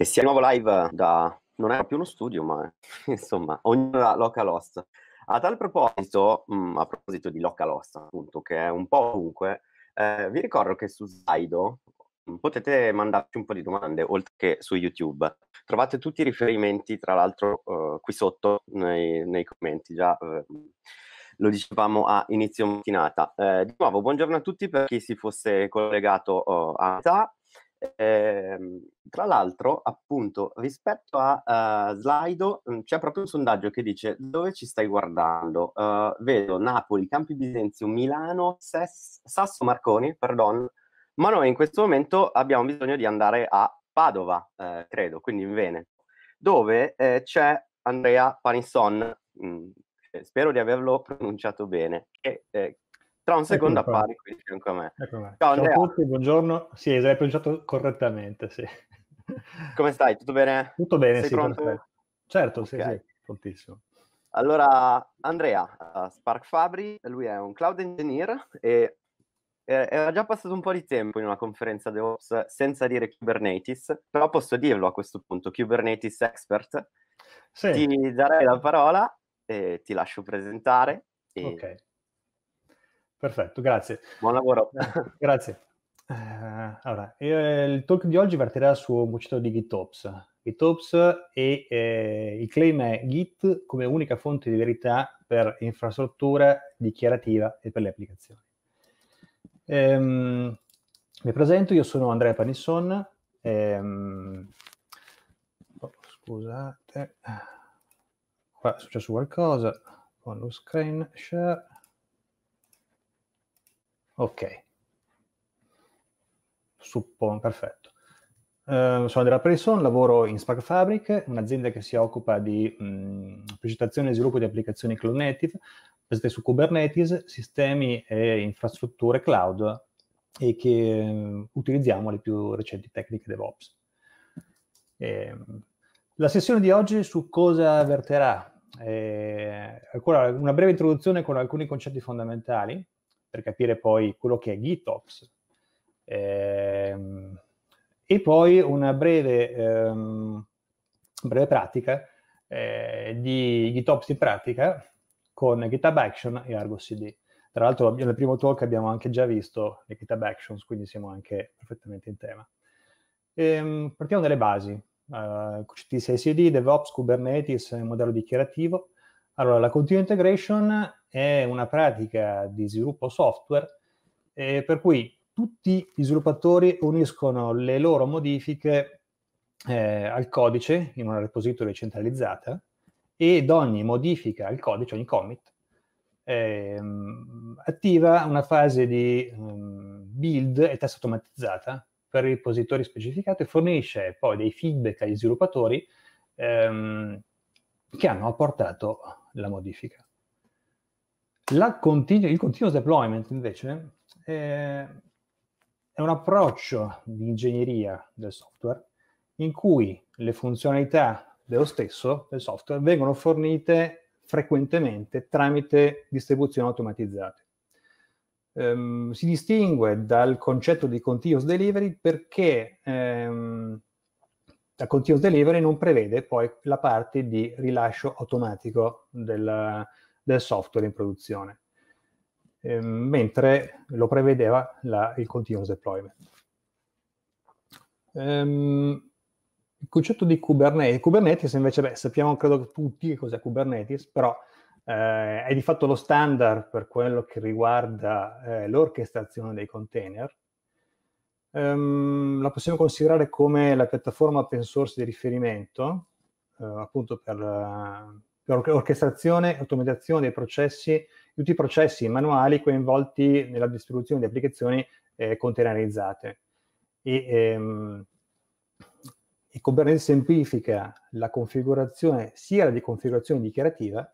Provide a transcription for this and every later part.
E sia nuovo live da... non è più uno studio, ma insomma, ognuno da Local Host. A tal proposito, mm, a proposito di Local Host, appunto, che è un po' ovunque, eh, vi ricordo che su Slido, potete mandarci un po' di domande, oltre che su YouTube. Trovate tutti i riferimenti, tra l'altro, eh, qui sotto nei, nei commenti. Già eh, lo dicevamo a inizio mattinata. Eh, di nuovo, buongiorno a tutti per chi si fosse collegato oh, a metà. Ehm, tra l'altro, appunto, rispetto a uh, Slido, mm, c'è proprio un sondaggio che dice dove ci stai guardando. Uh, vedo Napoli, Campi Bisenzio, Milano, Ses- Sasso Marconi, perdon, ma noi in questo momento abbiamo bisogno di andare a Padova, eh, credo, quindi in Veneto, dove eh, c'è Andrea Panisson, mh, mm, eh, spero di averlo pronunciato bene, che eh, tra un secondo ecco appare qui di fianco a me. Ecco Ciao, Ciao Andrea. a tutti, buongiorno. Sì, l'hai pronunciato correttamente, sì. Come stai? Tutto bene? Tutto bene, Sei sì. Pronto? Certo, okay. sì, sì, prontissimo. Allora, Andrea, uh, Spark Fabri, lui è un cloud engineer e eh, era già passato un po' di tempo in una conferenza DevOps senza dire Kubernetes, però posso dirlo a questo punto, Kubernetes Expert. Sì. Ti darei la parola e ti lascio presentare. E... Ok. Perfetto, grazie. Buon lavoro. Eh, grazie. Uh, allora, il talk di oggi partirà su un concetto di GitOps. GitOps e eh, il claim è Git come unica fonte di verità per infrastruttura dichiarativa e per le applicazioni. Ehm, mi presento, io sono Andrea Panisson. Ehm, oh, scusate, qua è successo qualcosa con lo screen share. Ok, suppongo, perfetto. Uh, sono Andrea Person, lavoro in Spark Fabric, un'azienda che si occupa di mh, progettazione e sviluppo di applicazioni cloud native basate su Kubernetes, sistemi e infrastrutture cloud e che mh, utilizziamo le più recenti tecniche DevOps. E, ehm, la sessione di oggi su cosa verterà? Eh, ancora una breve introduzione con alcuni concetti fondamentali per capire poi quello che è GitOps. Eh, e poi una breve, ehm, breve pratica eh, di GitOps in pratica con GitHub Action e Argo CD. Tra l'altro nel primo talk abbiamo anche già visto le GitHub Actions, quindi siamo anche perfettamente in tema. Ehm, partiamo dalle basi. Uh, eh, QCT cd DevOps, Kubernetes, modello dichiarativo. Allora, la continua Integration è una pratica di sviluppo software eh, per cui tutti gli sviluppatori uniscono le loro modifiche eh, al codice in una repository centralizzata ed ogni modifica al codice, ogni commit, eh, attiva una fase di um, build e test automatizzata per il repository specificato e fornisce poi dei feedback agli sviluppatori ehm, che hanno apportato la modifica. La continu- il continuous deployment invece eh, è un approccio di ingegneria del software in cui le funzionalità dello stesso, del software, vengono fornite frequentemente tramite distribuzioni automatizzate. Um, si distingue dal concetto di continuous delivery perché um, la continuous delivery non prevede poi la parte di rilascio automatico del, del software in produzione. Ehm, mentre lo prevedeva la, il continuous deployment. Um, il concetto di Kubernetes, Kubernetes invece, beh, sappiamo credo tutti che cos'è Kubernetes, però eh, è di fatto lo standard per quello che riguarda eh, l'orchestrazione dei container. Um, la possiamo considerare come la piattaforma open source di riferimento, eh, appunto per, eh, per orchestrazione e automatizzazione dei processi tutti i processi manuali coinvolti nella distribuzione di applicazioni eh, containerizzate. E, ehm, e Kubernetes semplifica la configurazione, sia la configurazione dichiarativa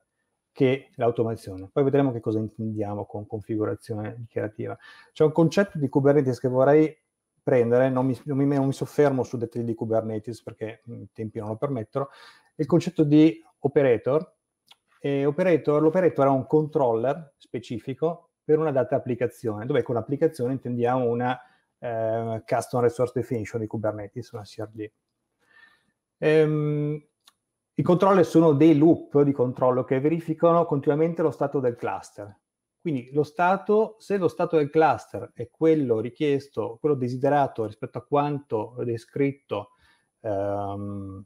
che l'automazione. Poi vedremo che cosa intendiamo con configurazione dichiarativa. C'è un concetto di Kubernetes che vorrei prendere, non mi, non mi, non mi soffermo su dettagli di Kubernetes perché i tempi non lo permettono, il concetto di operator eh, operator, l'operator ha un controller specifico per una data applicazione, dove con applicazione intendiamo una eh, Custom Resource Definition di Kubernetes, una CRD. Ehm, I controller sono dei loop di controllo che verificano continuamente lo stato del cluster. Quindi lo stato, se lo stato del cluster è quello richiesto, quello desiderato rispetto a quanto descritto ehm,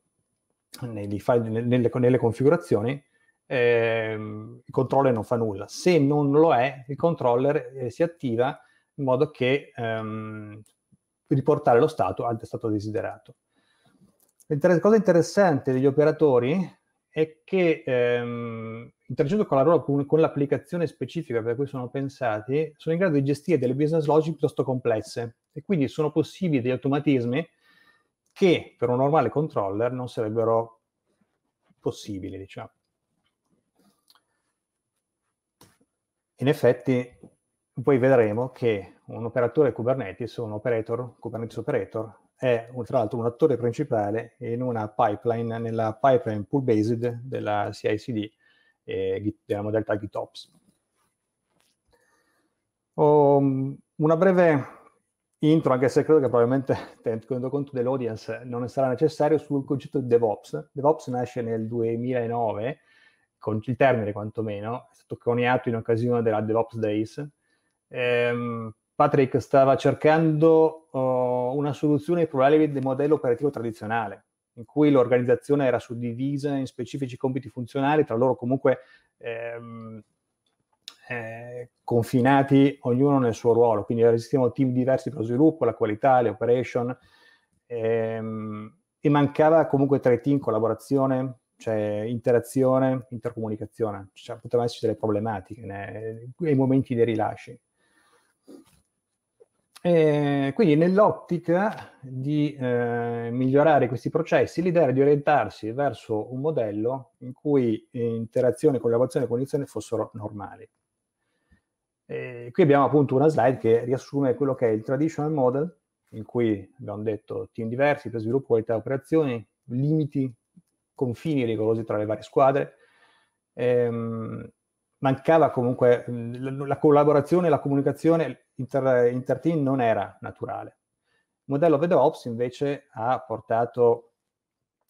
file, nelle, nelle configurazioni, ehm, il controller non fa nulla. Se non lo è, il controller eh, si attiva in modo che ehm, riportare lo stato al stato desiderato. La cosa interessante degli operatori è che ehm, interagendo con la loro, con, con l'applicazione specifica per cui sono pensati, sono in grado di gestire delle business logic piuttosto complesse e quindi sono possibili degli automatismi che per un normale controller non sarebbero possibili, diciamo. In effetti, poi vedremo che un operatore Kubernetes, un operator, Kubernetes operator, è tra l'altro un attore principale in una pipeline, nella pipeline pool-based della CI/CD e eh, della modalità GitOps. Um, una breve intro, anche se credo che probabilmente, tenendo conto dell'audience, non sarà necessario sul concetto di DevOps. DevOps nasce nel 2009 con il termine quantomeno, è stato coniato in occasione della DevOps Days. Ehm, Patrick stava cercando oh, una soluzione ai problemi del modello operativo tradizionale, in cui l'organizzazione era suddivisa in specifici compiti funzionali, tra loro comunque ehm, eh, confinati ognuno nel suo ruolo, quindi esistevano team diversi per lo sviluppo, la qualità, le operation, ehm, e mancava comunque tra i team collaborazione, cioè interazione, intercomunicazione, cioè, potevano esserci delle problematiche nei, nei momenti dei rilasci. E quindi nell'ottica di eh, migliorare questi processi, l'idea era di orientarsi verso un modello in cui interazione, collaborazione e cognizione fossero normali. E qui abbiamo appunto una slide che riassume quello che è il traditional model, in cui abbiamo detto team diversi per sviluppo qualità operazioni, limiti confini rigorosi tra le varie squadre. Ehm, mancava comunque la, la collaborazione, la comunicazione inter, inter-team non era naturale. Il modello VedOps invece ha portato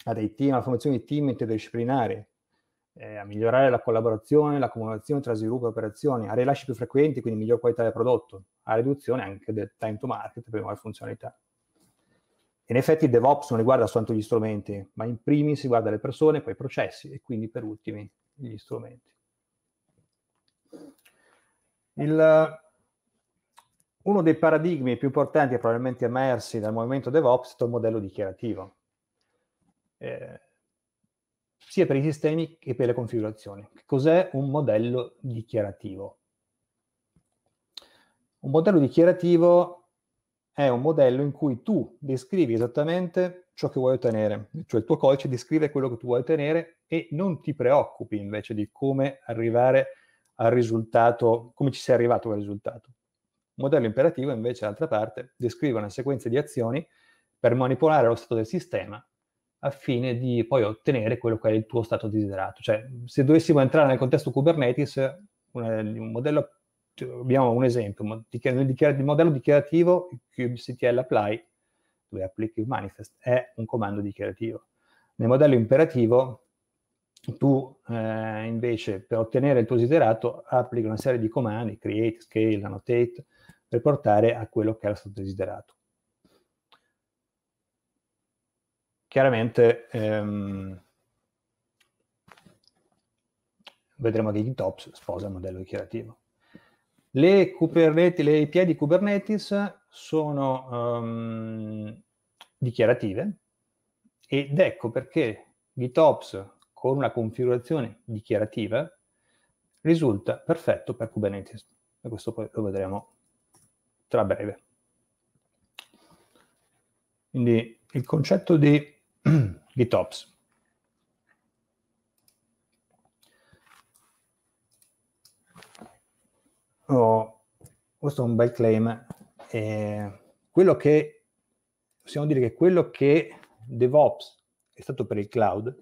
a dei team, alla formazione di team interdisciplinari, eh, a migliorare la collaborazione, la comunicazione tra sviluppo e operazioni, a rilasci più frequenti, quindi miglior qualità del prodotto, a riduzione anche del time to market per nuove funzionalità in effetti il DevOps non riguarda soltanto gli strumenti, ma in primis riguarda le persone, poi i processi e quindi per ultimi gli strumenti. Il, uno dei paradigmi più importanti probabilmente emersi dal movimento DevOps è stato il modello dichiarativo, eh, sia per i sistemi che per le configurazioni. Cos'è un modello dichiarativo? Un modello dichiarativo è un modello in cui tu descrivi esattamente ciò che vuoi ottenere, cioè il tuo codice descrive quello che tu vuoi ottenere e non ti preoccupi invece di come arrivare al risultato, come ci sei arrivato al risultato. Un modello imperativo invece, d'altra parte, descrive una sequenza di azioni per manipolare lo stato del sistema a fine di poi ottenere quello che è il tuo stato desiderato. Cioè, se dovessimo entrare nel contesto Kubernetes, un, un modello abbiamo un esempio nel modello dichiarativo kubectl apply dove applichi il manifest è un comando dichiarativo nel modello imperativo tu eh, invece per ottenere il tuo desiderato applichi una serie di comandi create, scale, annotate per portare a quello che era stato desiderato chiaramente ehm, vedremo che GitOps sposa il modello dichiarativo le, Kubernetes, le API di Kubernetes sono um, dichiarative ed ecco perché GitOps con una configurazione dichiarativa risulta perfetto per Kubernetes. E questo poi lo vedremo tra breve. Quindi il concetto di GitOps. Oh, questo è un bel claim. Eh, quello che possiamo dire che quello che DevOps è stato per il cloud,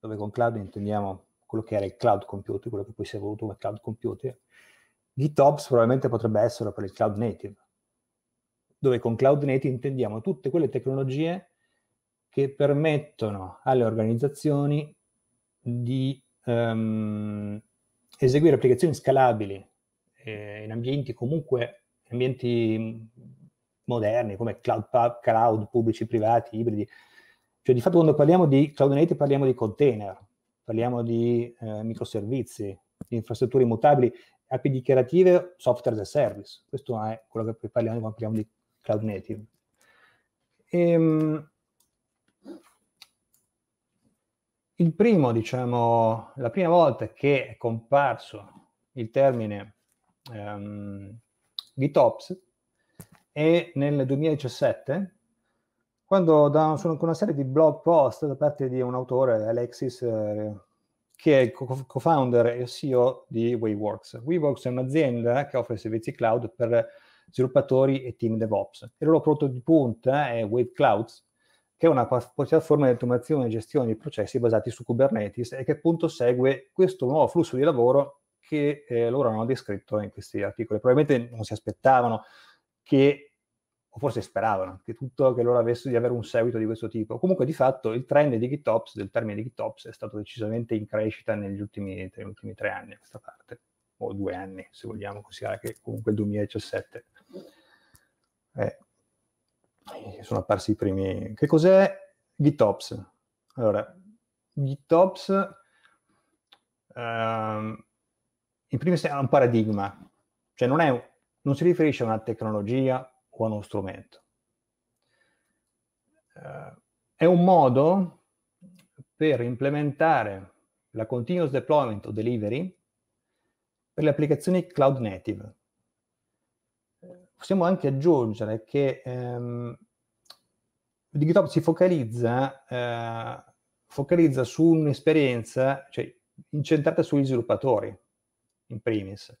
dove con cloud intendiamo quello che era il cloud computer, quello che poi si è evoluto come cloud computer, GitOps probabilmente potrebbe essere per il cloud native, dove con cloud native intendiamo tutte quelle tecnologie che permettono alle organizzazioni di um, eseguire applicazioni scalabili eh, in ambienti comunque, ambienti mm, moderni come cloud, cloud pubblici, privati, ibridi. Cioè di fatto quando parliamo di cloud native parliamo di container, parliamo di eh, microservizi, di infrastrutture immutabili, api dichiarative, software as a service. Questo è quello che parliamo quando parliamo di cloud native. Ehm, il primo, diciamo, la prima volta che è comparso il termine um, GitOps e nel 2017 quando da, sono con una serie di blog post da parte di un autore, Alexis, eh, che è co-founder e CEO di WayWorks. WayWorks è un'azienda che offre servizi cloud per sviluppatori e team DevOps. Il loro prodotto di punta è Wave Clouds, che è una piattaforma di automazione e gestione di processi basati su Kubernetes e che appunto segue questo nuovo flusso di lavoro che eh, loro hanno descritto in questi articoli. Probabilmente non si aspettavano che, o forse speravano, che tutto, che loro avessero di avere un seguito di questo tipo. Comunque di fatto il trend di GitOps, del termine di GitOps, è stato decisamente in crescita negli ultimi, negli ultimi tre anni a questa parte, o due anni se vogliamo considerare che comunque il 2017. Eh, sono apparsi i primi... Che cos'è GitOps? Allora, GitOps... Um, in primis è un paradigma, cioè non, un, non si riferisce a una tecnologia o a uno strumento. Uh, è un modo per implementare la continuous deployment o delivery per le applicazioni cloud native. Possiamo anche aggiungere che ehm, DigiTop si focalizza, eh, focalizza su un'esperienza cioè, incentrata sugli sviluppatori, in primis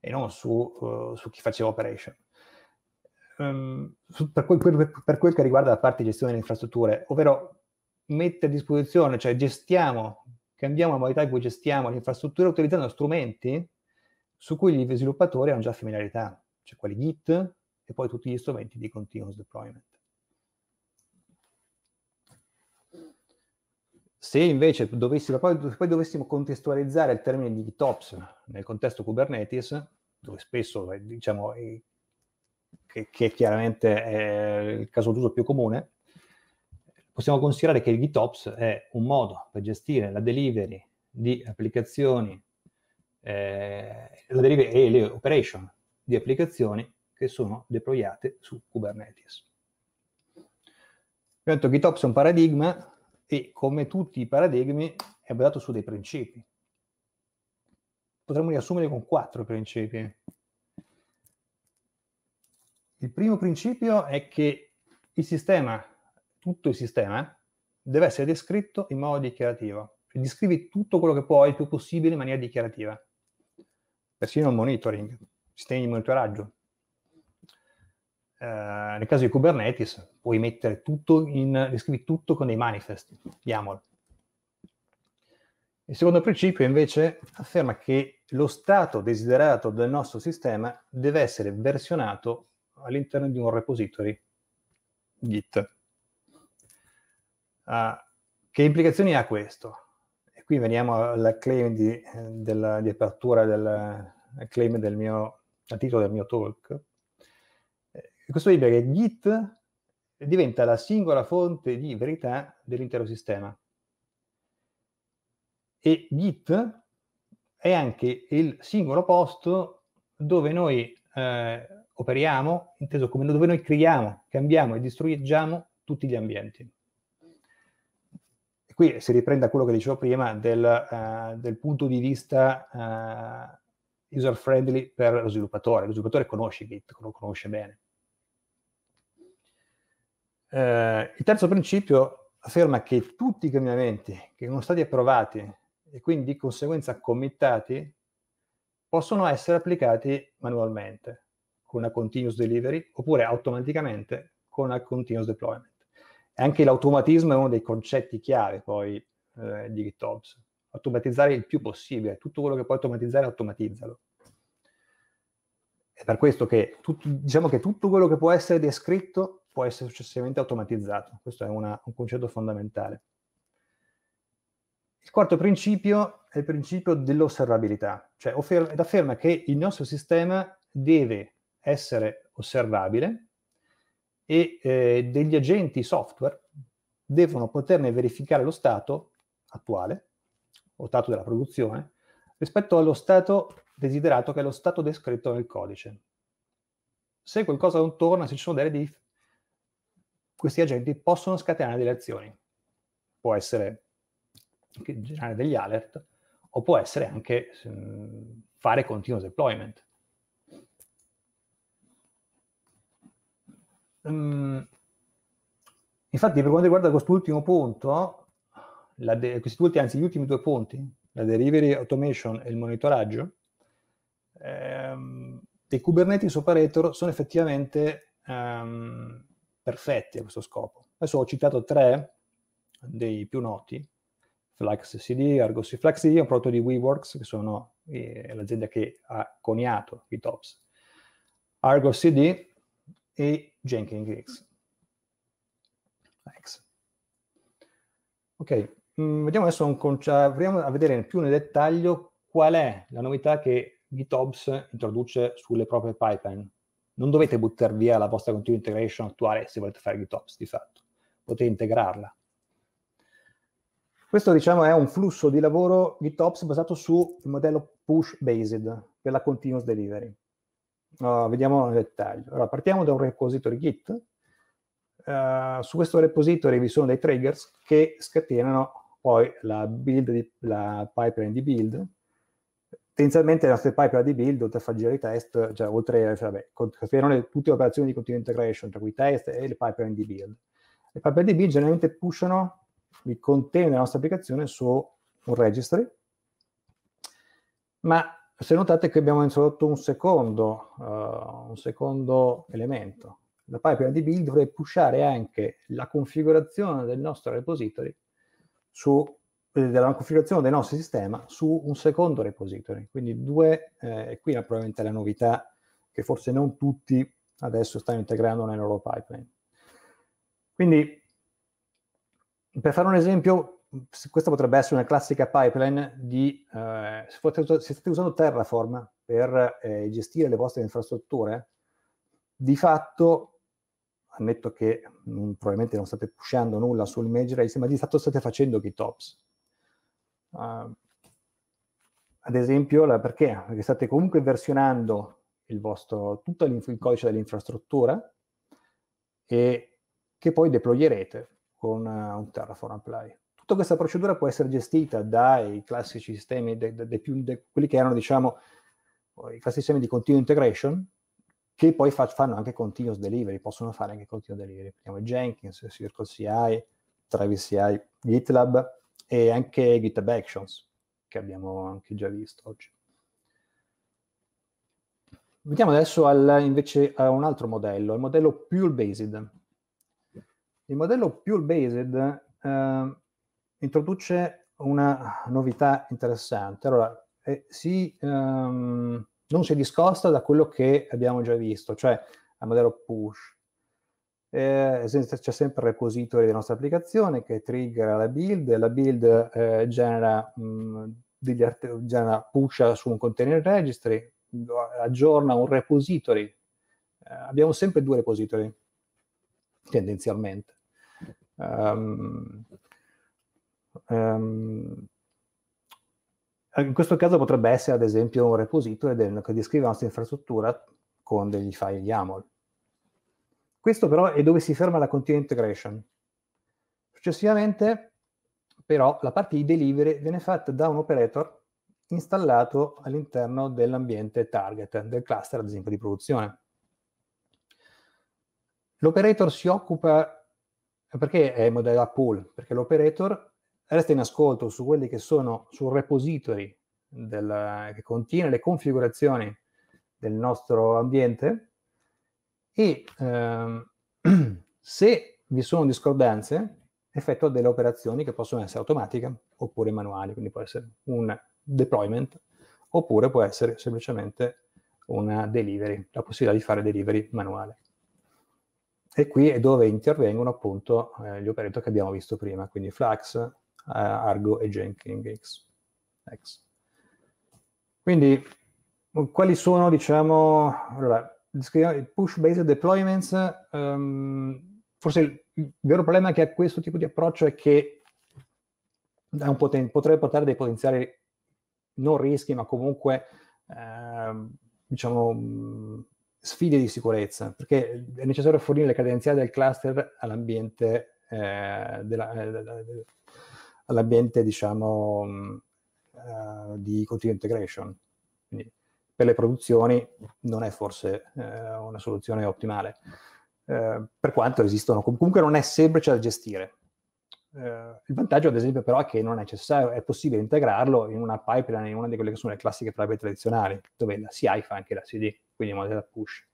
e non su, uh, su chi faceva operation. Um, su, per, quel, per, per, quel, che riguarda la parte di gestione delle infrastrutture, ovvero mette a disposizione, cioè gestiamo, cambiamo la modalità in cui gestiamo le infrastrutture utilizzando strumenti su cui gli sviluppatori hanno già familiarità, cioè quelli Git e poi tutti gli strumenti di continuous deployment. Se invece dovessimo, poi, poi dovessimo contestualizzare il termine di GitOps nel contesto Kubernetes, dove spesso eh, diciamo eh, che, che chiaramente è il caso d'uso più comune, possiamo considerare che il GitOps è un modo per gestire la delivery di applicazioni eh, delivery e le operation di applicazioni che sono deployate su Kubernetes. Detto, GitOps è un paradigma e come tutti i paradigmi è basato su dei principi. Potremmo riassumere con quattro principi. Il primo principio è che il sistema, tutto il sistema, deve essere descritto in modo dichiarativo. Cioè, descrivi tutto quello che puoi il più possibile in maniera dichiarativa. Persino il monitoring, sistemi di monitoraggio, eh, nel caso di Kubernetes puoi mettere tutto in, scrivi tutto con dei manifest, YAML. Il secondo principio invece afferma che lo stato desiderato del nostro sistema deve essere versionato all'interno di un repository Git. Uh, che implicazioni ha questo? E qui veniamo al claim di, eh, della, di apertura del, claim del mio, al titolo del mio talk questo libere Git diventa la singola fonte di verità dell'intero sistema. E Git è anche il singolo posto dove noi eh, operiamo, inteso come dove noi creiamo, cambiamo e distruggiamo tutti gli ambienti. E qui si riprende a quello che dicevo prima del, uh, del punto di vista uh, user friendly per lo sviluppatore. Lo sviluppatore conosce Git, lo conosce bene. Eh, il terzo principio afferma che tutti i cambiamenti che sono stati approvati e quindi di conseguenza committati possono essere applicati manualmente con una continuous delivery oppure automaticamente con una continuous deployment. Anche l'automatismo è uno dei concetti chiave poi eh, di GitOps. Automatizzare il più possibile, tutto quello che puoi automatizzare, automatizzalo. È per questo che tutto, diciamo che tutto quello che può essere descritto può essere successivamente automatizzato. Questo è una, un concetto fondamentale. Il quarto principio è il principio dell'osservabilità, cioè ed afferma che il nostro sistema deve essere osservabile e eh, degli agenti software devono poterne verificare lo stato attuale, o stato della produzione, rispetto allo stato desiderato che è lo stato descritto nel codice. Se qualcosa non torna, se ci sono delle, dif- questi agenti possono scatenare delle azioni. Può essere generare degli alert o può essere anche mh, mm, fare continuous deployment. Um, infatti, per quanto riguarda quest'ultimo punto, de- questi due, anzi, gli ultimi due punti, la delivery automation e il monitoraggio, ehm, dei Kubernetes operator sono effettivamente ehm, perfetti a questo scopo. Adesso ho citato tre dei più noti, Flex CD, Argosy Flex CD, è un prodotto di WeWorks, che sono eh, l'azienda che ha coniato GitOps, Argo CD e Jenkins X. X. Ok, mm, vediamo adesso un andiamo cioè, a vedere più nel dettaglio qual è la novità che GitOps introduce sulle proprie pipeline non dovete buttare via la vostra continua integration attuale se volete fare GitOps di fatto, potete integrarla. Questo diciamo è un flusso di lavoro GitOps basato sul modello push based per la continuous delivery. Uh, vediamo nel dettaglio. Allora, partiamo da un repository Git. Uh, su questo repository vi sono dei triggers che scatenano poi la, build di, la pipeline di build Tendenzialmente la step pipeline di build, oltre a far girare i test, cioè oltre a cioè, vabbè, le, tutte le operazioni di continuous integration, tra cui i test e le pipeline di build. Le pipeline di build generalmente pushano il contenuto della nostra applicazione su un registry, ma se notate che abbiamo introdotto un secondo, uh, un secondo elemento. La pipeline di build dovrebbe pushare anche la configurazione del nostro repository su della configurazione del nostro sistema su un secondo repository. Quindi due, eh, qui è probabilmente la novità che forse non tutti adesso stanno integrando nel loro pipeline. Quindi, per fare un esempio, questa potrebbe essere una classica pipeline di, eh, se state usando Terraform per eh, gestire le vostre infrastrutture, di fatto, ammetto che mh, probabilmente non state pushando nulla sull'image race, ma di fatto state facendo GitOps Uh, ad esempio, la, perché? Perché state comunque versionando il vostro, tutto il codice dell'infrastruttura e che poi deployerete con uh, un Terraform Apply. Tutta questa procedura può essere gestita dai classici sistemi, de, de, de più, quelli che erano, diciamo, i classici sistemi di continuous integration, che poi fa, fanno anche continuous delivery, possono fare anche continuous delivery. Prendiamo Jenkins, CircleCI, TravisCI, GitLab, e anche GitHub Actions, che abbiamo anche già visto oggi. Vediamo adesso al, invece a un altro modello, il modello Pure Based. Il modello Pure Based eh, introduce una novità interessante. Allora, eh, si, ehm, non si discosta da quello che abbiamo già visto, cioè il modello push, eh, c'è sempre il repository della nostra applicazione che trigger la build, la build eh, genera, mh, mm, degli art- genera, pusha su un container registry, aggiorna un repository. Eh, abbiamo sempre due repository, tendenzialmente. Um, um, in questo caso potrebbe essere ad esempio un repository del, che descrive la nostra infrastruttura con degli file YAML. Questo però è dove si ferma la continua integration. Successivamente, però, la parte di delivery viene fatta da un operator installato all'interno dell'ambiente target, del cluster, ad esempio, di produzione. L'operator si occupa, perché è modello a pool? Perché l'operator resta in ascolto su quelli che sono sul repository del, che contiene le configurazioni del nostro ambiente e ehm, se vi sono discordanze effettua delle operazioni che possono essere automatiche oppure manuali, quindi può essere un deployment oppure può essere semplicemente una delivery, la possibilità di fare delivery manuale. E qui è dove intervengono appunto eh, gli operator che abbiamo visto prima, quindi Flux, eh, Argo e Jenkins X. Quindi quali sono, diciamo, allora, push-based deployments, um, forse il, il vero problema che ha questo tipo di approccio è che poten- potrebbe portare dei potenziali non rischi, ma comunque eh, diciamo sfide di sicurezza, perché è necessario fornire le credenziali del cluster all'ambiente, eh, della, della, eh, della, all'ambiente diciamo, eh, di continuous integration. Quindi, per le produzioni non è forse eh, una soluzione ottimale, eh, per quanto esistono, comunque non è semplice da gestire. Eh, il vantaggio, ad esempio, però, è che non è necessario, è possibile integrarlo in una pipeline, in una di quelle che sono le classiche private tradizionali, dove la CI fa anche la CD, quindi in modalità push.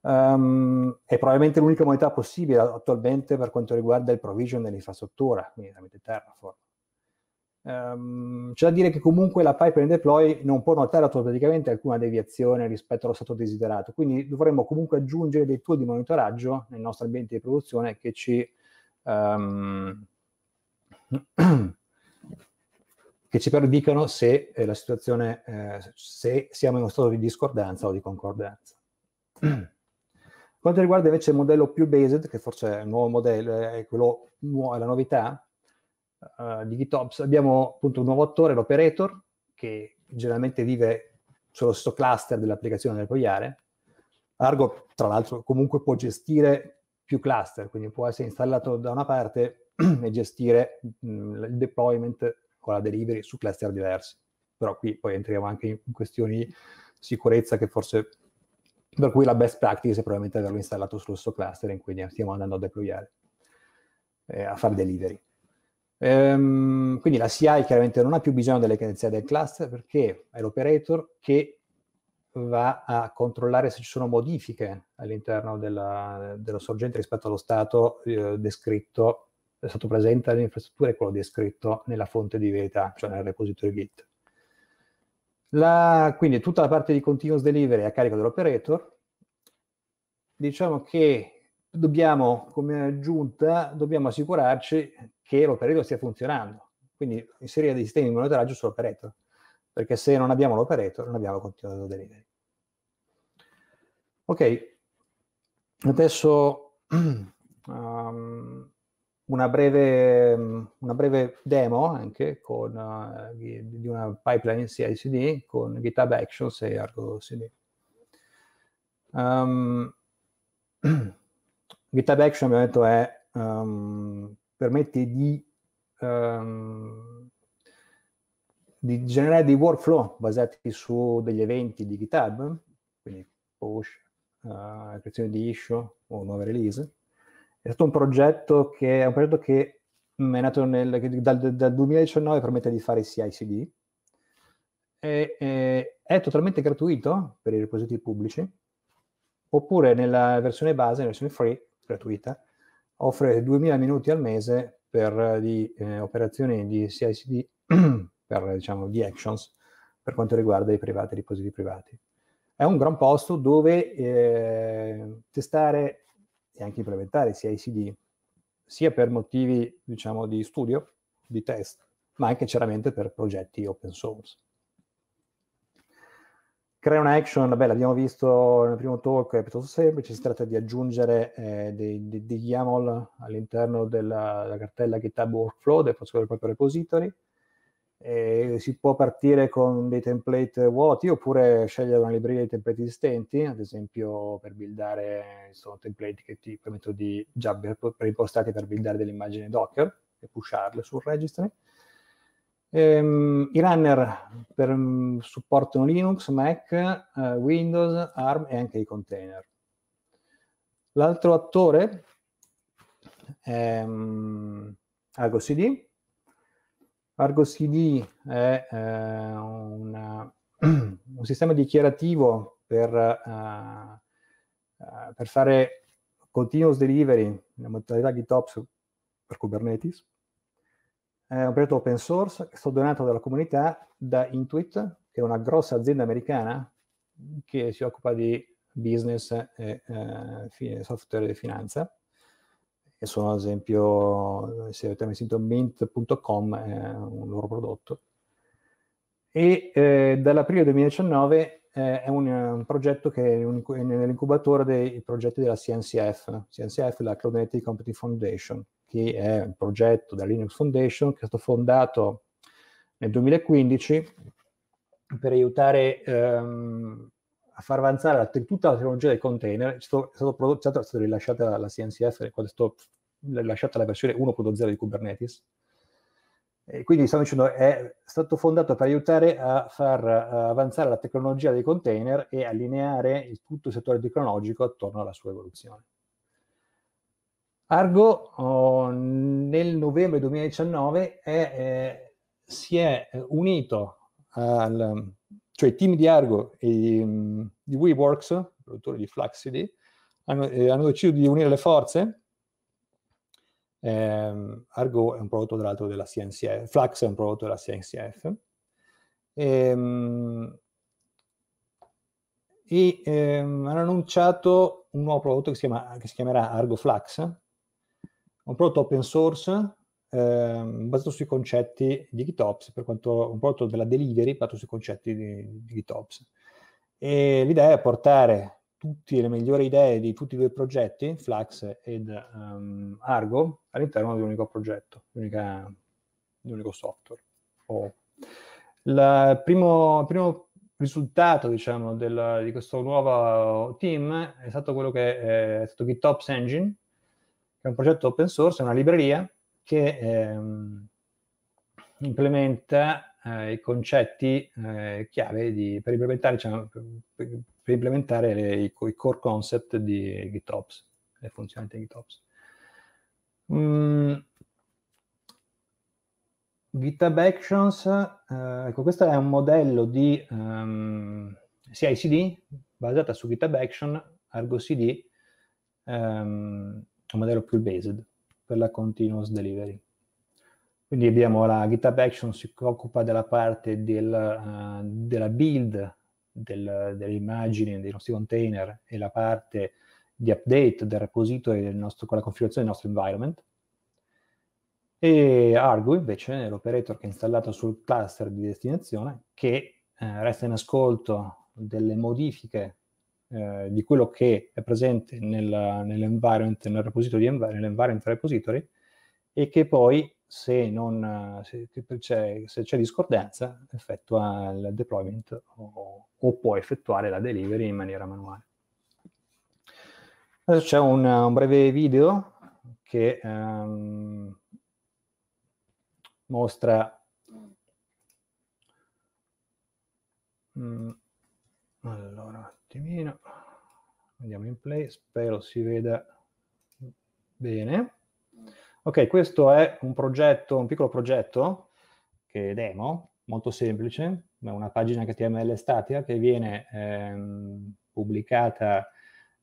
Um, è probabilmente l'unica modalità possibile attualmente per quanto riguarda il provision dell'infrastruttura, quindi tramite Terraform. Ehm, c'è da dire che comunque la pipeline deploy non può notare automaticamente alcuna deviazione rispetto allo stato desiderato, quindi dovremmo comunque aggiungere dei tool di monitoraggio nel nostro ambiente di produzione che ci, um, che ci perdicano se eh, la situazione, eh, se siamo in uno stato di discordanza o di concordanza. Quanto riguarda invece il modello più based, che forse è il nuovo modello, eh, è, quello, è la novità, uh, di GitOps, abbiamo appunto un nuovo attore, l'operator, che generalmente vive sullo stesso cluster dell'applicazione da deployare. Argo, tra l'altro, comunque può gestire più cluster, quindi può essere installato da una parte e gestire mh, mm, il deployment o la delivery su cluster diversi. Però qui poi entriamo anche in questioni di sicurezza che forse per cui la best practice è probabilmente averlo installato sullo stesso cluster in cui stiamo andando a deployare, eh, a fare delivery. Ehm, quindi la CI chiaramente non ha più bisogno delle credenziali del cluster perché è l'operator che va a controllare se ci sono modifiche all'interno della, della sorgente rispetto allo stato eh, descritto è stato presente nell'infrastruttura e quello descritto nella fonte di verità, cioè nel repository Git. La, quindi tutta la parte di continuous delivery è a carico dell'operator. Diciamo che dobbiamo, come aggiunta, dobbiamo assicurarci che l'operator stia funzionando. Quindi inserire dei sistemi di monitoraggio sull'operator, perché se non abbiamo l'operator non abbiamo continuato a delivery. Ok, adesso um, una, breve, una, breve, demo anche con, uh, di una pipeline CI-CD con GitHub Actions e Argo CD. Um, GitHub Action ovviamente è um, permette di, um, di, generare dei workflow basati su degli eventi di GitHub, quindi push, uh, creazione di issue o nuove release. È stato un progetto che è, un progetto che è nato nel, dal, dal 2019 permette di fare CI-CD. È, è, è totalmente gratuito per i repository pubblici, oppure nella versione base, nella versione free, gratuita, offre 2000 minuti al mese per eh, di, eh, operazioni di CICD, per diciamo di actions, per quanto riguarda i privati, i depositi privati. È un gran posto dove eh, testare e anche implementare CICD, sia per motivi diciamo di studio, di test, ma anche chiaramente per progetti open source. Crea una action, beh, l'abbiamo visto nel primo talk, è piuttosto semplice, si tratta di aggiungere eh, degli YAML all'interno della, della, cartella GitHub Workflow del proprio repository. E si può partire con dei template vuoti oppure scegliere una libreria di template esistenti, ad esempio per buildare, sono template che ti permettono di già preimpostati per buildare delle immagini Docker e pusharle sul registry. Ehm, I runner per, mm, supportano Linux, Mac, eh, Windows, ARM e anche i container. L'altro attore è um, Argo CD. Argo CD è eh, una, un sistema dichiarativo per, uh, uh, per fare continuous delivery, nella modalità GitOps per Kubernetes, è eh, un progetto open source è stato donato dalla comunità da Intuit, che è una grossa azienda americana che si occupa di business e eh, software di finanza. E sono ad esempio, se avete mai sentito, mint.com, eh, un loro prodotto. E eh, dall'aprile 2019 eh, è un, un, progetto che è, un, è nell'incubatore dei progetti della CNCF, CNCF, la Cloud Native Computing Foundation che è un progetto della Linux Foundation che è stato fondato nel 2015 per aiutare ehm, a far avanzare la, tutta la tecnologia dei container. È stato, è stato, è stato rilasciata la CNCF quando è stata rilasciata la versione 1.0 di Kubernetes. E quindi stiamo dicendo è stato fondato per aiutare a far avanzare la tecnologia dei container e allineare tutto il settore tecnologico attorno alla sua evoluzione. Argo oh, nel novembre 2019 è, eh, si è eh, unito al cioè i team di Argo e mm, di WeWorks, il produttore di FluxCD, hanno, eh, hanno, deciso di unire le forze. Eh, Argo è un prodotto tra l'altro della CNCF, Flux è un prodotto della CNCF. Ehm, e ehm, hanno annunciato un nuovo prodotto che si, chiama, che si chiamerà Argo Flux, un prodotto open source eh, basato sui concetti di GitOps, per quanto un prodotto della delivery basato sui concetti di, di GitOps. E l'idea è portare tutte le migliori idee di tutti i due progetti, Flux ed um, Argo, all'interno di un unico progetto, di, un unico software. Oh. Il primo, primo, risultato diciamo, del, di questo nuovo team è stato quello che è, è stato GitOps Engine, che è un progetto open source, è una libreria che ehm, implementa eh, i concetti eh, chiave di, per implementare, diciamo, per, implementare le, i, i, core concept di GitOps, le funzioni di GitOps. Mm. GitHub Actions, eh, ecco, questo è un modello di um, ehm, CI/CD basata su GitHub Action, Argo CD, um, ehm, un modello più based per la continuous delivery. Quindi abbiamo la GitHub Action si occupa della parte del, uh, della build del, delle immagini dei nostri container e la parte di update del repository del nostro, con la configurazione del nostro environment. E Argo invece è l'operator che è installato sul cluster di destinazione che eh, resta in ascolto delle modifiche eh, di quello che è presente nel, nell'environment, nel repository, nell'environment repository e che poi se, non, se, c'è, se c'è, discordanza effettua il deployment o, o, può effettuare la delivery in maniera manuale. Adesso c'è un, un breve video che ehm, mostra mh, mm, allora, attimino andiamo in play spero si veda bene ok questo è un progetto un piccolo progetto che demo molto semplice è una pagina html statica che viene ehm, pubblicata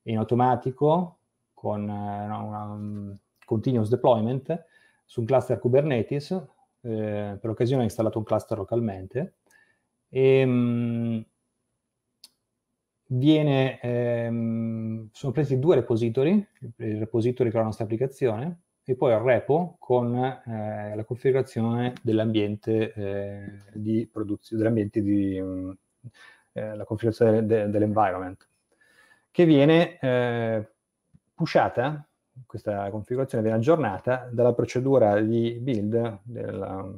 in automatico con eh, una, una mm, continuous deployment su un cluster Kubernetes eh, per l'occasione ho installato un cluster localmente e ehm, mh, viene, ehm, sono presi due repository, il repository con la nostra applicazione e poi il repo con eh, la configurazione dell'ambiente eh, di produzione, dell'ambiente di, mh, eh, la configurazione de- dell'environment, che viene eh, pushata, questa configurazione viene aggiornata dalla procedura di build della,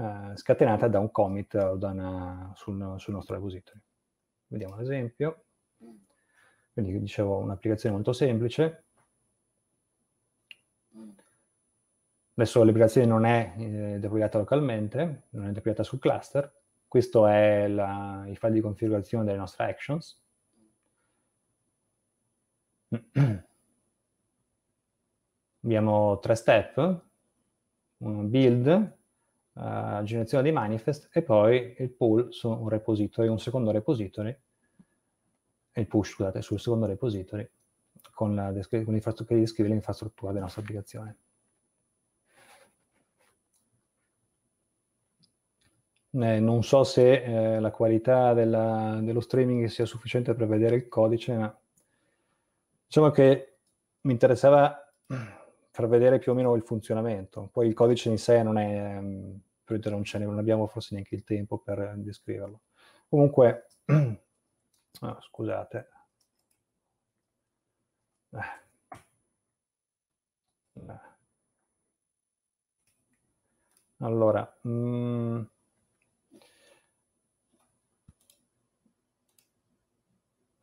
eh, scatenata da un commit o da una, sul, sul nostro repository. Vediamo l'esempio. Quindi dicevo un'applicazione molto semplice. Adesso l'applicazione non è eh, deployata localmente, non è deployata sul cluster. Questo è la, il file di configurazione delle nostre actions. Abbiamo tre step, un build, uh, generazione dei manifest e poi il pull su un repository, un secondo repository, il push, scusate, sul secondo repository con la descri- con che descrive l'infrastruttura della nostra applicazione. Eh, non so se eh, la qualità della, dello streaming sia sufficiente per vedere il codice, ma diciamo che mi interessava far vedere più o meno il funzionamento. Poi il codice in sé non è, mm, probabilmente non ce ne non abbiamo forse neanche il tempo per eh, descriverlo. Comunque, oh, scusate. Eh. Eh. Allora, mh, mm,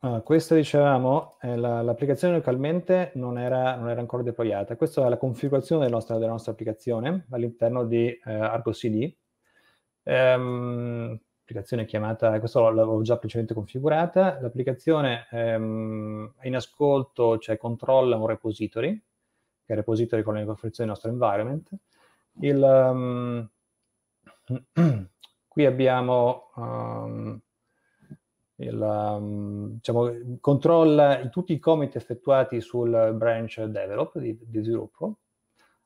Uh, questa, dicevamo, eh, la, l'applicazione localmente non era, non era, ancora deployata. Questa è la configurazione della nostra, della nostra applicazione all'interno di eh, Argo CD. Um, ehm, applicazione chiamata, questa l'avevo già precedentemente configurata, l'applicazione ehm, in ascolto, cioè controlla un repository, che è il repository con le configurazioni del nostro environment. Il, um, qui abbiamo um, il, diciamo, controlla tutti i commit effettuati sul branch develop di, di sviluppo.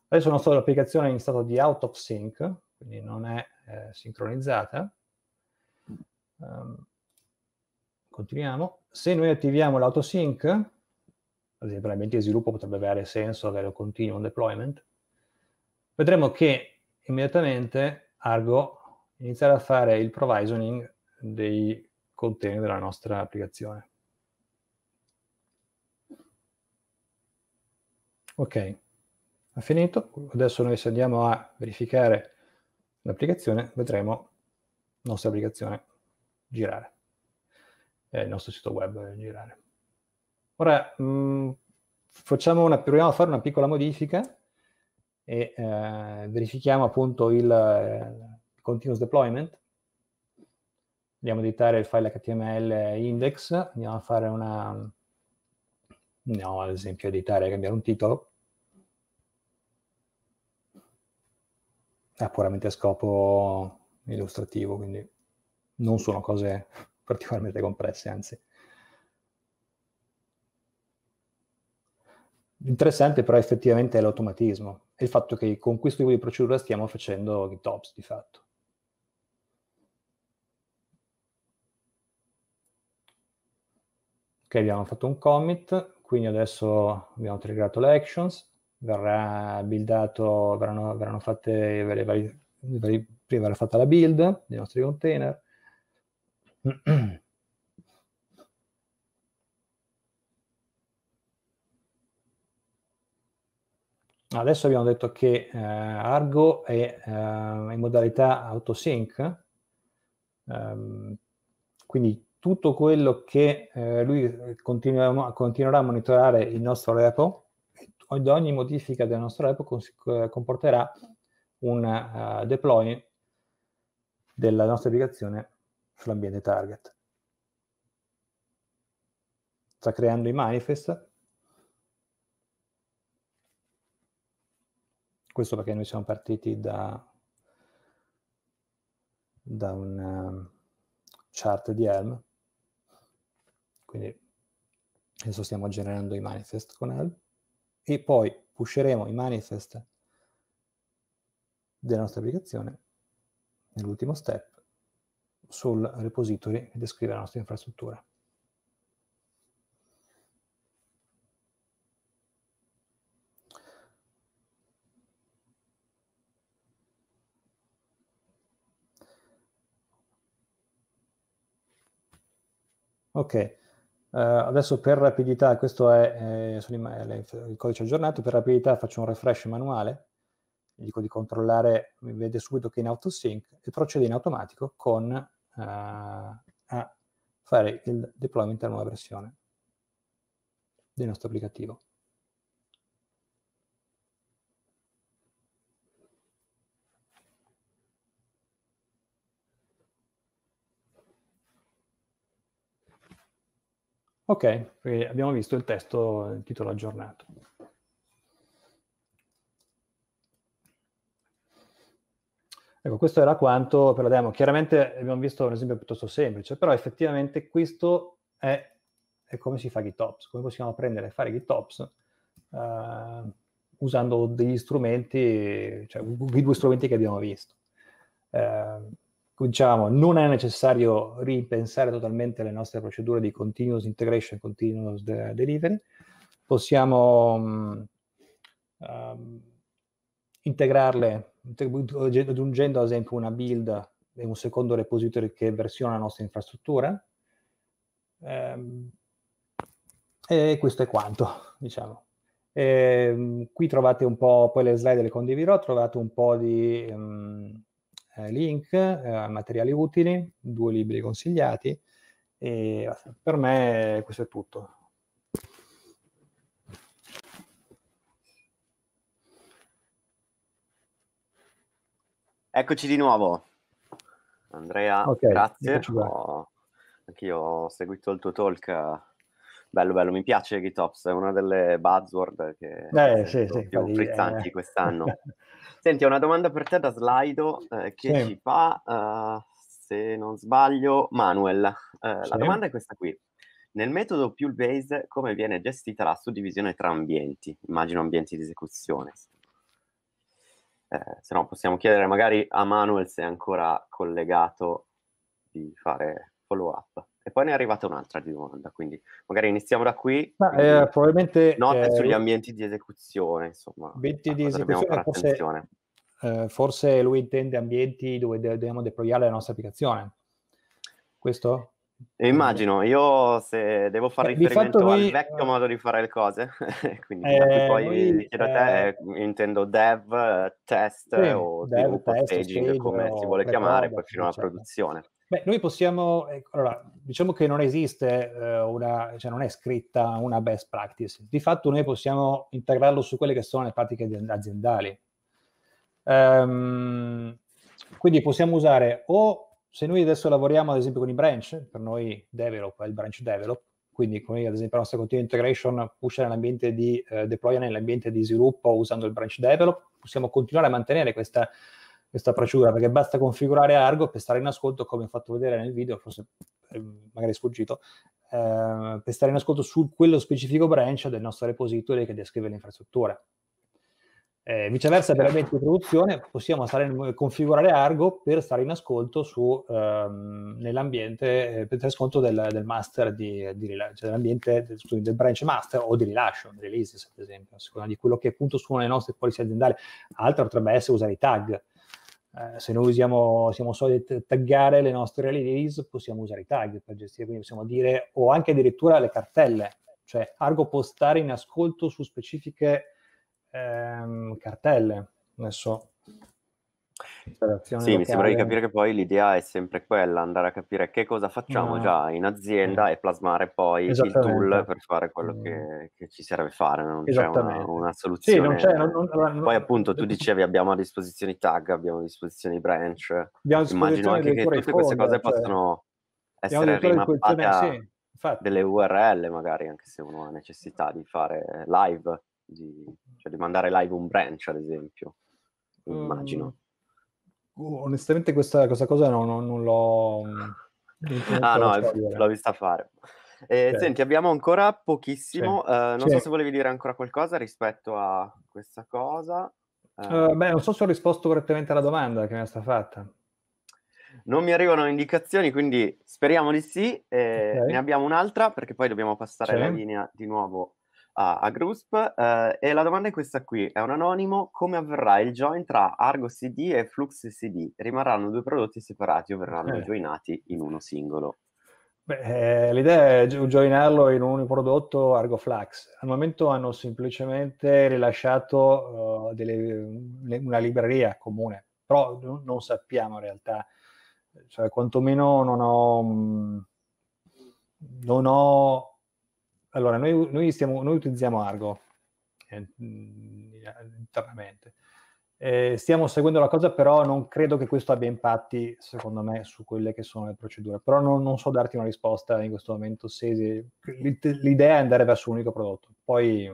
Adesso non so, l'applicazione è in stato di out of sync, quindi non è eh, sincronizzata. Um, continuiamo. Se noi attiviamo l'autosync, ad esempio l'ambiente di sviluppo potrebbe avere senso avere un continuum deployment, vedremo che immediatamente Argo inizierà a fare il provisioning dei contiene della nostra applicazione. Ok, ha finito. Adesso noi se andiamo a verificare l'applicazione vedremo la nostra applicazione girare, eh, il nostro sito web eh, girare. Ora mh, mm, facciamo una, proviamo a fare una piccola modifica e eh, verifichiamo appunto il, eh, il continuous deployment andiamo a editare il file HTML index, andiamo a fare una, andiamo ad esempio a editare e cambiare un titolo, è ah, puramente a scopo illustrativo, quindi non sono cose particolarmente complesse, anzi. Interessante però effettivamente è l'automatismo e il fatto che con questo tipo di procedura stiamo facendo GitOps di fatto. Ok, abbiamo fatto un commit, quindi adesso abbiamo triggerato le actions, verrà buildato, verranno, verranno fatte le varie, varie, verrà fatta la build dei nostri container. Adesso abbiamo detto che eh, Argo è eh, in modalità autosync, ehm, quindi tutto quello che eh, lui eh, continuerà, continuerà, a monitorare il nostro repo, ed ogni modifica del nostro repo cons- eh, comporterà un uh, deploy della nostra applicazione sull'ambiente target. Sta creando i manifest. Questo perché noi siamo partiti da, da un um, chart di Helm quindi adesso stiamo generando i manifest con help, e poi pusheremo i manifest della nostra applicazione nell'ultimo step sul repository che descrive la nostra infrastruttura. Ok, Uh, adesso per rapidità, questo è, eh, il codice aggiornato, per rapidità faccio un refresh manuale, gli dico di controllare, mi vede subito che è in autosync e procede in automatico con uh, a fare il deployment a nuova versione del nostro applicativo. Ok, abbiamo visto il testo, il titolo aggiornato. Ecco, questo era quanto per la demo. Chiaramente abbiamo visto un esempio piuttosto semplice, però effettivamente questo è, è come si fa GitOps, come possiamo prendere e fare GitOps uh, usando degli strumenti, cioè i due strumenti che abbiamo visto. Uh, diciamo, non è necessario ripensare totalmente le nostre procedure di continuous integration, continuous de- delivery, possiamo um, integrarle aggiungendo ad esempio una build e un secondo repository che versiona la nostra infrastruttura. Um, e questo è quanto, diciamo. E, ehm, qui trovate un po', poi le slide le condividerò, trovate un po' di um, eh, link, eh, materiali utili, due libri consigliati. E per me questo è tutto. Eccoci di nuovo. Andrea, okay, grazie. Ho, anch'io ho seguito il tuo talk. Bello, bello, mi piace GitOps, è una delle buzzword che eh, sì, sì, più frizzanti eh. quest'anno. Senti, ho una domanda per te da Slido eh, che sì. ci fa, eh, se non sbaglio, Manuel. Eh, sì. La domanda è questa qui. Nel metodo più base come viene gestita la suddivisione tra ambienti? Immagino ambienti di esecuzione. Eh, se no possiamo chiedere magari a Manuel se è ancora collegato di fare follow up. E poi ne è arrivata un'altra domanda, quindi magari iniziamo da qui. Ma, eh, probabilmente... Note eh, sugli ambienti di esecuzione, insomma. Ambienti di esecuzione, forse, eh, forse lui intende ambienti dove dobbiamo deployare la nostra applicazione. Questo? E immagino, io se devo fare eh, riferimento noi, al vecchio eh, modo di fare le cose, quindi eh, poi noi, chiedo a te, eh, eh intendo dev, eh, test sì, o dev, test, staging, stage, come si vuole chiamare, code, poi fino alla produzione. Beh, noi possiamo, ecco, allora, diciamo che non esiste eh, una, cioè non è scritta una best practice, di fatto noi possiamo integrarlo su quelle che sono le pratiche aziendali. Um, quindi possiamo usare o se noi adesso lavoriamo ad esempio con i branch, per noi develop è il branch develop, quindi come ad esempio la nostra continua integration pusha nell'ambiente di, eh, deploya nell'ambiente di sviluppo usando il branch develop, possiamo continuare a mantenere questa questa procedura, perché basta configurare Argo per stare in ascolto, come ho fatto vedere nel video, forse eh, magari è sfuggito, eh, per stare in ascolto su quello specifico branch del nostro repository che descrive l'infrastruttura. Eh, viceversa, per l'ambiente di produzione possiamo in, eh, configurare Argo per stare in ascolto su, ehm, nell'ambiente, eh, per ascolto del, del, master di, di rilascio, dell'ambiente del, del branch master o di rilascio, di releases ad esempio, a seconda di quello che appunto sono le nostre policy aziendali. Altra potrebbe essere usare i tag. Eh, se noi usiamo, siamo soliti taggare le nostre release, possiamo usare i tag per gestire, quindi possiamo dire, o anche addirittura le cartelle, cioè Argo può stare in ascolto su specifiche ehm, cartelle. Adesso sì, locale. mi sembra di capire che poi l'idea è sempre quella, andare a capire che cosa facciamo no. già in azienda mm. e plasmare poi il tool per fare quello mm. che, che, ci serve fare, non c'è una, una soluzione. Sì, non non, non, poi appunto tu eh, dicevi abbiamo a disposizione i tag, abbiamo a disposizione i branch, abbiamo immagino anche che tutte queste cose cioè, possano essere rimappate a sì, delle URL magari, anche se uno ha necessità di fare live, di, cioè di mandare live un branch ad esempio mm. immagino onestamente questa, questa cosa no, no, non l'ho... Mm, ah no, l'ho, vista fare. Eh, senti, abbiamo ancora pochissimo, uh, non C'è. so se volevi dire ancora qualcosa rispetto a questa cosa. Uh, beh, non so se ho risposto correttamente alla domanda che mi è stata fatta. Non mi arrivano indicazioni, quindi speriamo di sì. Eh, okay. Ne abbiamo un'altra perché poi dobbiamo passare C'è. la linea di nuovo a, a Grusp eh, e la domanda è questa qui, è un anonimo, come avverrà il join tra Argo CD e Flux CD? Rimarranno due prodotti separati o verranno eh. joinati in uno singolo? Beh, eh, l'idea è joinarlo in un unico prodotto Argo Flux. Al momento hanno semplicemente rilasciato uh, delle, una libreria comune, però non sappiamo in realtà, cioè quantomeno non ho, mm, non ho allora, noi, noi, stiamo, noi utilizziamo Argo eh, mm, internamente. Eh, stiamo seguendo la cosa, però non credo che questo abbia impatti, secondo me, su quelle che sono le procedure. Però non, non so darti una risposta in questo momento. Se, se l'idea è andare verso un unico prodotto, poi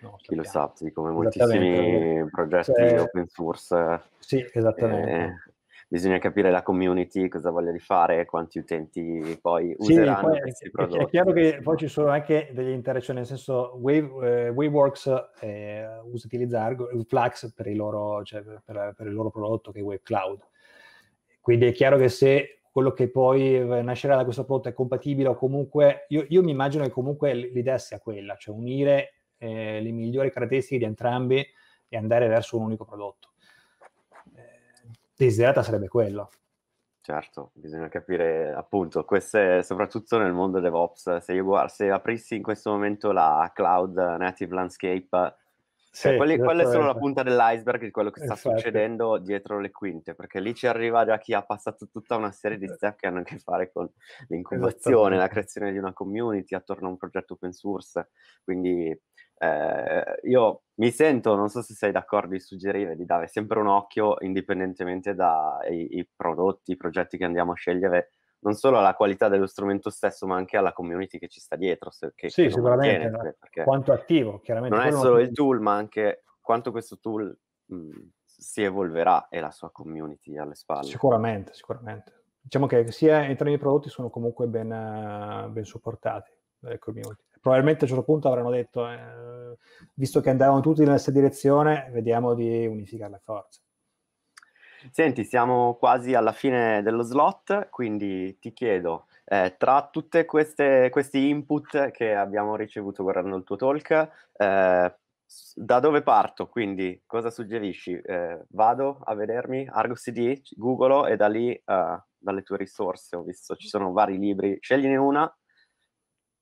no, chi lo sa, sì, come moltissimi progetti cioè, open source. Sì, esattamente. Eh, bisogna capire la community cosa voglia di fare, quanti utenti poi sì, useranno poi, questi prodotti. È chiaro che poi ci sono anche degli intrecci, nel senso Wave, eh, Waveworks eh, usa utilizzare Flux per il, loro, cioè, per, per il loro prodotto che è Wave Cloud. Quindi è chiaro che se quello che poi nascerà da questo prodotto è compatibile o comunque, io, io mi immagino che comunque l'idea sia quella, cioè unire eh, le migliori caratteristiche di entrambi e andare verso un unico prodotto desiderata sarebbe quella. Certo, bisogna capire appunto, queste, soprattutto nel mondo DevOps, se, io, se aprissi in questo momento la Cloud Native Landscape cioè, sì, quelli, quella è solo la punta dell'iceberg di quello che sta Infatti. succedendo dietro le quinte, perché lì ci arriva già chi ha passato tutta una serie di step che hanno a che fare con l'incubazione, la creazione di una community attorno a un progetto open source. Quindi eh, io mi sento, non so se sei d'accordo, di suggerire di dare sempre un occhio, indipendentemente dai prodotti, i progetti che andiamo a scegliere, non solo alla qualità dello strumento stesso, ma anche alla community che ci sta dietro. Se, che, sì, che sicuramente. Mantiene, cioè, quanto attivo, chiaramente. Non è solo il tool, ma anche quanto questo tool mh, si evolverà e la sua community alle spalle. Sicuramente, sicuramente. Diciamo che sia entrambi i prodotti sono comunque ben, ben supportati dalle community. Probabilmente a un certo punto avranno detto, eh, visto che andavano tutti nella stessa direzione, vediamo di unificare le forze. Senti, siamo quasi alla fine dello slot, quindi ti chiedo, eh, tra tutti questi input che abbiamo ricevuto guardando il tuo talk, eh, da dove parto? Quindi cosa suggerisci? Eh, vado a vedermi Argo CD, Google e da lì, eh, dalle tue risorse, ho visto ci sono vari libri, scegliene una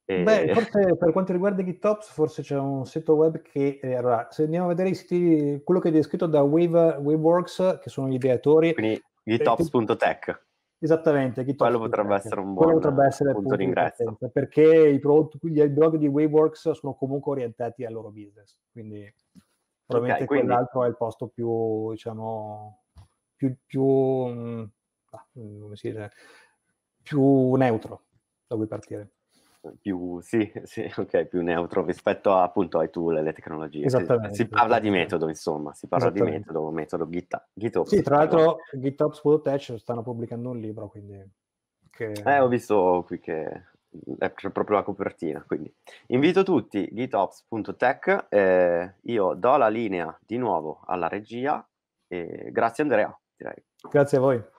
e... Beh, forse per quanto riguarda GitOps, forse c'è un sito web che eh, allora, se andiamo a vedere i siti, quello che è descritto da Wave, Waveworks, che sono gli ideatori. Quindi eh, GitOps.tech. Esattamente, GitOps. Quello potrebbe essere un buon potrebbe essere punto d'ingresso. Perché i, prodotti, i blog di Waveworks sono comunque orientati al loro business, quindi probabilmente okay, quindi... quell'altro è il posto più, diciamo, più, più, mh, mm, ah, come si dice, più neutro da cui partire più, sì, sì, okay, più neutro rispetto appunto ai tool e alle tecnologie. Esattamente. Si, parla di metodo, insomma, si parla di metodo, metodo Gita, GitOps. Sì, tra l'altro GitOps.tech stanno pubblicando un libro, quindi... Che... Eh, ho visto qui che c'è proprio la copertina, quindi invito tutti gitops.tech, eh, io do la linea di nuovo alla regia e grazie Andrea, direi. Grazie a voi.